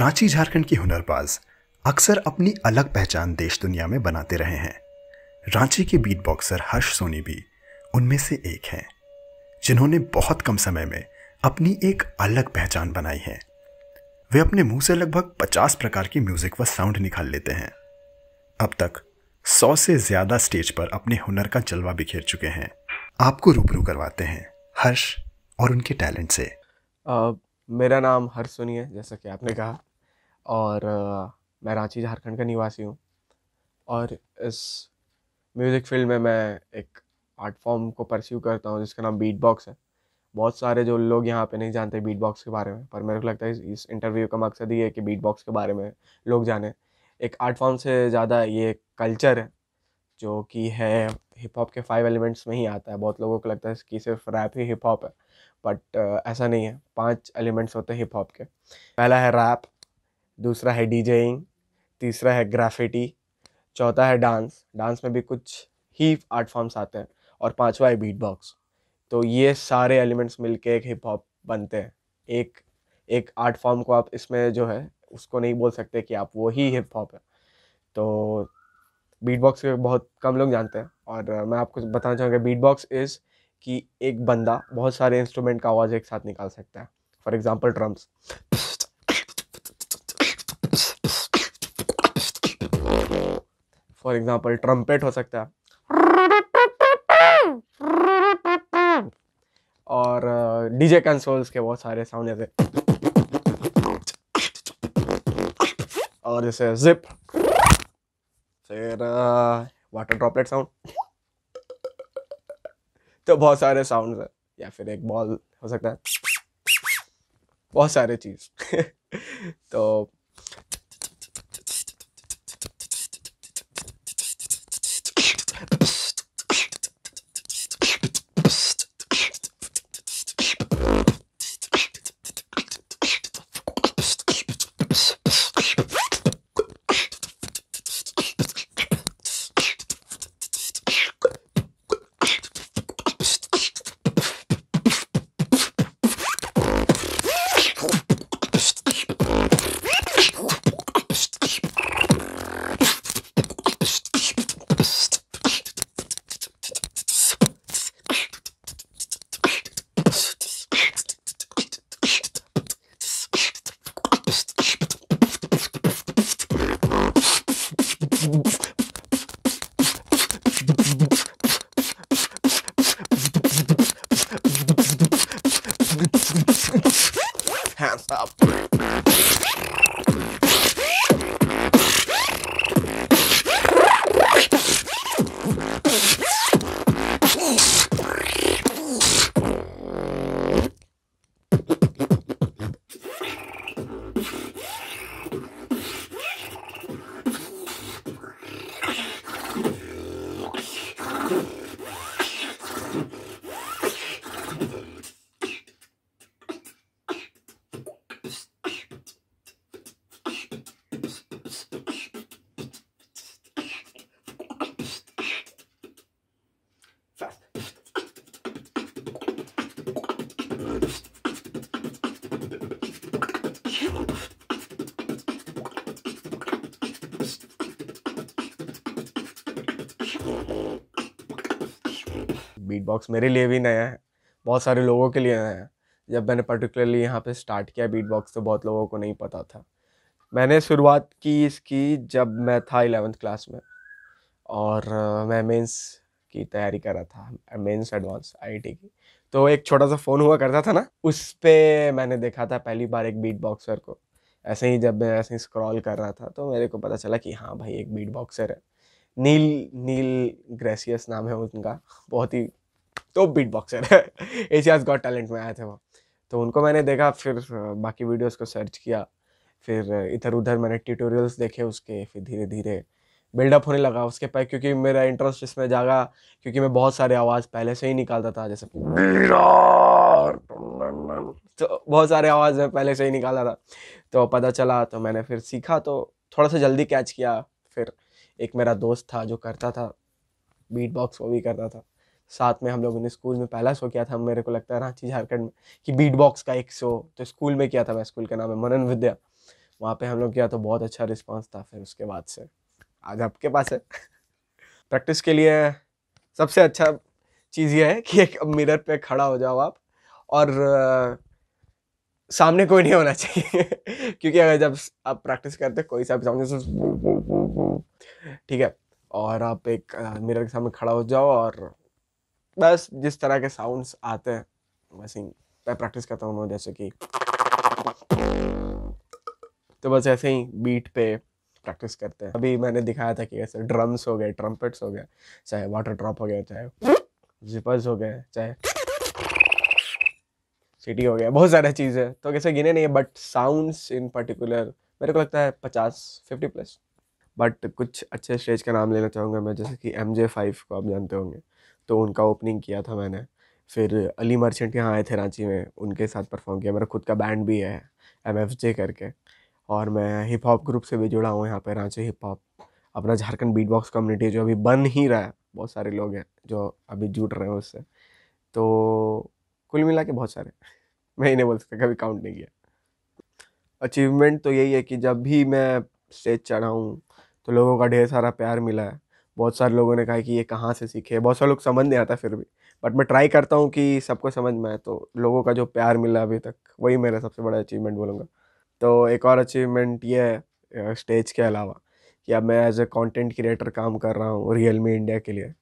रांची झारखंड के हुनरबाज अक्सर अपनी अलग पहचान देश दुनिया में बनाते रहे हैं रांची के बीट बॉक्सर हर्ष सोनी भी उनमें से एक हैं जिन्होंने बहुत कम समय में अपनी एक अलग पहचान बनाई है वे अपने मुंह से लगभग 50 प्रकार की म्यूजिक व साउंड निकाल लेते हैं अब तक 100 से ज्यादा स्टेज पर अपने हुनर का जलवा बिखेर चुके हैं आपको रूबरू करवाते हैं हर्ष और उनके टैलेंट से आ, मेरा नाम हर्ष सोनी है जैसा कि आपने कहा और मैं रांची झारखंड का निवासी हूँ और इस म्यूज़िक फील्ड में मैं एक आर्ट फॉर्म को परस्यू करता हूँ जिसका नाम बीट बॉक्स है बहुत सारे जो लोग यहाँ पे नहीं जानते बीट बॉक्स के बारे में पर मेरे को लगता है इस, इस इंटरव्यू का मकसद ये है कि बीट बॉक्स के बारे में लोग जाने एक आर्ट फॉर्म से ज़्यादा ये कल्चर है जो कि है हिप हॉप के फाइव एलिमेंट्स में ही आता है बहुत लोगों को लगता है कि सिर्फ रैप ही हिप हॉप है बट ऐसा नहीं है पांच एलिमेंट्स होते हैं हिप हॉप के पहला है रैप दूसरा है डीजेइंग तीसरा है ग्राफिटी चौथा है डांस डांस में भी कुछ ही आर्ट फॉर्म्स आते हैं और पांचवा है बीट बॉक्स तो ये सारे एलिमेंट्स मिल एक हिप हॉप बनते हैं एक एक आर्ट फॉर्म को आप इसमें जो है उसको नहीं बोल सकते कि आप वो ही हिप हॉप है तो बीट बॉक्स के बहुत कम लोग जानते हैं और मैं आपको बताना चाहूँगा बीट बॉक्स इज़ कि एक बंदा बहुत सारे इंस्ट्रूमेंट का आवाज़ एक साथ निकाल सकता है for example drums for example trumpet हो सकता है और डीजे uh, कंसोल्स के बहुत सारे साउंड जैसे और जैसे जिप फिर वाटर ड्रॉपलेट साउंड तो बहुत सारे साउंड है या फिर एक बॉल हो सकता है बहुत सारे चीज़ तो stop. Cool. बीटबॉक्स मेरे लिए भी नया है बहुत सारे लोगों के लिए नया है जब मैंने पर्टिकुलरली यहाँ पे स्टार्ट किया बीटबॉक्स तो बहुत लोगों को नहीं पता था मैंने शुरुआत की इसकी जब मैं था इलेवेंथ क्लास में और uh, मैं मेंस की तैयारी कर रहा था मेन्स एडवांस आई की तो एक छोटा सा फ़ोन हुआ करता था ना उस पर मैंने देखा था पहली बार एक बीट बॉक्सर को ऐसे ही जब मैं ऐसे ही स्क्रॉल कर रहा था तो मेरे को पता चला कि हाँ भाई एक बीट बॉक्सर है नील नील ग्रेसियस नाम है उनका बहुत ही तो बीट बॉक्सर है एशियाज गॉड टैलेंट में आए थे वो तो उनको मैंने देखा फिर बाकी वीडियोस को सर्च किया फिर इधर उधर मैंने ट्यूटोरियल्स देखे उसके फिर धीरे धीरे बिल्डअप होने लगा उसके पे क्योंकि मेरा इंटरेस्ट इसमें जागा क्योंकि मैं बहुत सारे आवाज़ पहले से ही निकालता था जैसे तो बहुत सारे आवाज़ मैं पहले से ही निकाला था तो पता चला तो मैंने फिर सीखा तो थोड़ा सा जल्दी कैच किया फिर एक मेरा दोस्त था जो करता था बीट बॉक्स वो भी करता था साथ में हम लोगों ने स्कूल में पहला शो किया था मेरे को लगता है रांची झारखंड में कि बीट बॉक्स का एक शो तो स्कूल में किया था मैं स्कूल का नाम है मनन विद्या वहाँ पे हम लोग किया तो बहुत अच्छा रिस्पांस था फिर उसके बाद से आज आपके पास है प्रैक्टिस के लिए सबसे अच्छा चीज़ यह है कि एक मिरर पे खड़ा हो जाओ आप और आ, सामने कोई नहीं होना चाहिए क्योंकि अगर जब आप प्रैक्टिस करते कोई सा भी सामने ठीक है और आप एक मिरर के सामने खड़ा हो जाओ और बस जिस तरह के साउंड्स आते हैं वैसे मैं प्रैक्टिस करता हूँ जैसे कि तो बस ऐसे ही बीट पे प्रैक्टिस करते हैं अभी मैंने दिखाया था कि ऐसे ड्रम्स हो गए ट्रम्पेट्स हो गए चाहे वाटर ड्रॉप हो गया चाहे जिपर्स हो गए चाहे सिटी हो गया बहुत सारे चीज़ है तो कैसे गिने नहीं है बट साउंड्स इन पर्टिकुलर मेरे को लगता है पचास फिफ्टी प्लस बट कुछ अच्छे स्टेज का नाम लेना चाहूँगा मैं जैसे कि एम जे फाइव को आप जानते होंगे तो उनका ओपनिंग किया था मैंने फिर अली मर्चेंट यहाँ आए थे रांची में उनके साथ परफॉर्म किया मेरा खुद का बैंड भी है एम एफ जे करके और मैं हिप हॉप ग्रुप से भी जुड़ा हूँ यहाँ पे रांची हिप हॉप अपना झारखंड बीट बॉक्स कम्युनिटी जो अभी बन ही रहा है बहुत सारे लोग हैं जो अभी जुट रहे हैं उससे तो कुल मिला के बहुत सारे मैं ही नहीं बोल सकता कभी काउंट नहीं किया अचीवमेंट तो यही है कि जब भी मैं स्टेज चढ़ाऊँ तो लोगों का ढेर सारा प्यार मिला है बहुत सारे लोगों ने कहा कि ये कहाँ से सीखे बहुत सारे लोग समझ नहीं आता फिर भी बट मैं ट्राई करता हूँ कि सबको समझ में आए तो लोगों का जो प्यार मिला अभी तक वही मेरा सबसे बड़ा अचीवमेंट बोलूँगा तो एक और अचीवमेंट ये है स्टेज के अलावा कि अब मैं एज ए कॉन्टेंट क्रिएटर काम कर रहा हूँ रियल मी इंडिया के लिए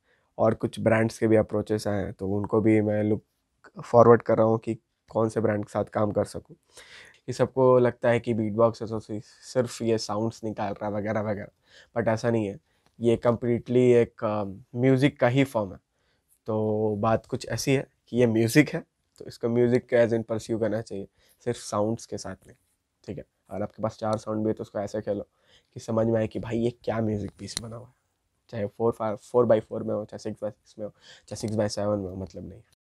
और कुछ ब्रांड्स के भी अप्रोचेस आए हैं तो उनको भी मैं लुक फॉरवर्ड कर रहा हूँ कि कौन से ब्रांड के साथ काम कर सकूँ कि सबको लगता है कि बीट बॉक्स तो सिर्फ ये साउंड्स निकाल रहा है वगैरह वगैरह बट ऐसा नहीं है ये कम्प्लीटली एक म्यूज़िक का ही फॉर्म है तो बात कुछ ऐसी है कि ये म्यूज़िक है तो इसको म्यूज़िक एज इन परस्यू करना चाहिए सिर्फ साउंड्स के साथ नहीं ठीक है अगर आपके पास चार साउंड भी है तो उसको ऐसे खेलो कि समझ में आए कि भाई ये क्या म्यूज़िक पीस बना हुआ है चाहे four five four by four में हो चाहे सिक्स बाई सिक्स में हो चाहे सिक्स बाई सेवन में हो मतलब नहीं